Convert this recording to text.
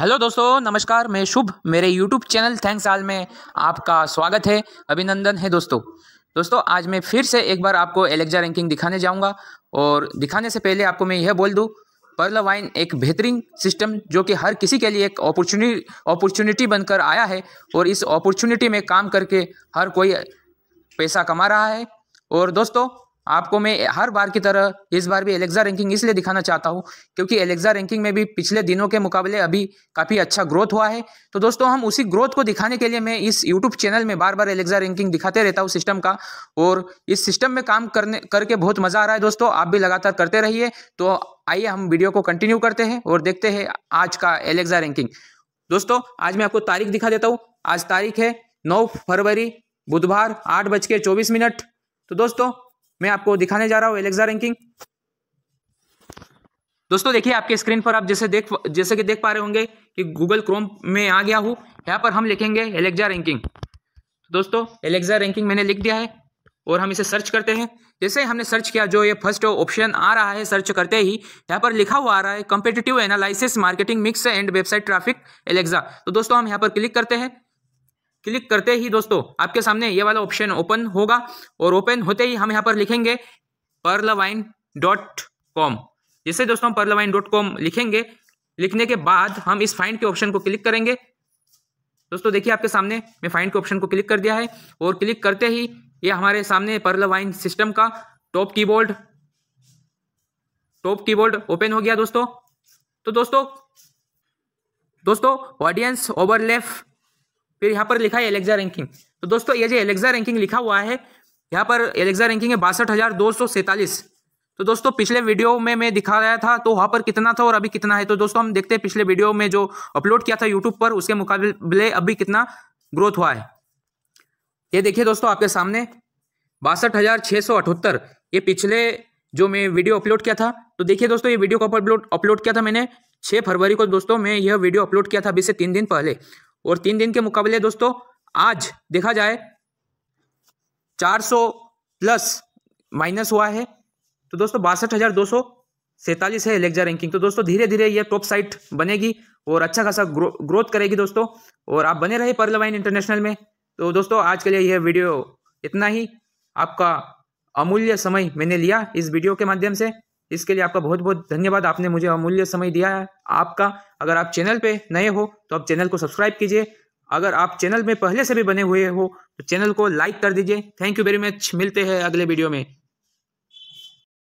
hello दोस्तों नमस्कार मैं शुभ मेरे यूट्यूब चैनल थैंक्स आल में आपका स्वागत है अभिनंदन है दोस्तों दोस्तों आज मैं फिर से एक बार आपको एलेक्जा रैंकिंग दिखाने जाऊंगा और दिखाने से पहले आपको मैं यह बोल दूं पर्ल वाइन एक बेहतरीन सिस्टम जो कि हर किसी के लिए एक अपॉर्चुनिटी अपॉर्चुनिटी बनकर आया है और इस अपॉर्चुनिटी में काम करके हर कोई पैसा कमा रहा है और दोस्तों आपको मैं हर बार की तरह इस बार भी एलेक्सा रैंकिंग इसलिए दिखाना चाहता हूँ क्योंकि एलेक्सा रैंकिंग में भी पिछले दिनों के मुकाबले अभी काफ़ी अच्छा ग्रोथ हुआ है तो दोस्तों हम उसी ग्रोथ को दिखाने के लिए मैं इस यूट्यूब चैनल में बार बार एलेक्सा रैंकिंग दिखाते रहता हूँ सिस्टम का और इस सिस्टम में काम करने करके बहुत मज़ा आ रहा है दोस्तों आप भी लगातार करते रहिए तो आइए हम वीडियो को कंटिन्यू करते हैं और देखते हैं आज का एलेक्सा रैंकिंग दोस्तों आज मैं आपको तारीख दिखा देता हूँ आज तारीख है नौ फरवरी बुधवार आठ बज के चौबीस मिनट तो दोस्तों मैं आपको दिखाने जा रहा हूं एलेक्सा रैंकिंग दोस्तों देखिए आपके स्क्रीन पर आप जैसे देख जैसे कि देख पा रहे होंगे कि गूगल क्रोम में आ गया हूँ यहाँ पर हम लिखेंगे एलेक्जा रैंकिंग दोस्तों एलेक्जा रैंकिंग मैंने लिख दिया है और हम इसे सर्च करते हैं जैसे हमने सर्च किया जो ये फर्स्ट ऑप्शन आ रहा है सर्च करते ही यहाँ पर लिखा हुआ आ रहा है competitive analysis marketing mix and website traffic Alexa तो दोस्तों हम यहाँ पर क्लिक करते हैं क्लिक करते ही दोस्तों आपके सामने ये वाला ऑप्शन ओपन होगा और ओपन होते ही हम यहाँ पर लिखेंगे परलवाइन डॉट कॉम जैसे दोस्तों परलवाइन डॉट कॉम लिखेंगे लिखने के बाद हम इस फाइंड के ऑप्शन को क्लिक करेंगे दोस्तों देखिए आपके सामने मैं फाइंड के ऑप्शन को क्लिक कर दिया है और क्लिक करते ही ये हमारे सामने परलवाइन सिस्टम का top keyboard top keyboard open हो गया दोस्तों तो दोस्तों दोस्तों ऑडियंस ओवरलेफ फिर यहाँ पर लिखा है एलेक्जा रैंकिंग तो दोस्तों ये जो एलेक्जा रैंकिंग लिखा हुआ है यहाँ पर एलेक्जा रैंकिंग है बासठ हजार दो सौ सैंतालीस तो दोस्तों पिछले वीडियो में मैं दिखा रहा था तो वहाँ पर कितना था और अभी कितना है तो दोस्तों हम देखते हैं पिछले वीडियो में जो अपलोड किया था यूट्यूब पर उसके मुकाबले अभी कितना ग्रोथ हुआ है ये देखिए दोस्तों आपके सामने बासठ हजार छः सौ अठहत्तर ये पिछले जो मैं वीडियो अपलोड किया था तो देखिए दोस्तों ये वीडियो को अपलोड अपलोड किया था मैंने छः फरवरी को दोस्तों मैं यह वीडियो अपलोड किया था अभी से तीन दिन पहले और तीन दिन के मुकाबले दोस्तों आज देखा जाए 400 प्लस माइनस हुआ है तो दोस्तों बासठ हज़ार दो सौ है एलेक्जा रैंकिंग तो दोस्तों धीरे धीरे ये टॉप साइट बनेगी और अच्छा खासा ग्रो, ग्रोथ करेगी दोस्तों और आप बने रहे पर्लवाइन इंटरनेशनल में तो दोस्तों आज के लिए यह वीडियो इतना ही आपका अमूल्य समय मैंने लिया इस वीडियो के माध्यम से इसके लिए आपका बहुत बहुत धन्यवाद आपने मुझे अमूल्य समय दिया है आपका अगर आप चैनल पे नए हो तो आप चैनल को सब्सक्राइब कीजिए अगर आप चैनल में पहले से भी बने हुए हो तो चैनल को लाइक कर दीजिए थैंक यू वेरी मच मिलते हैं अगले वीडियो में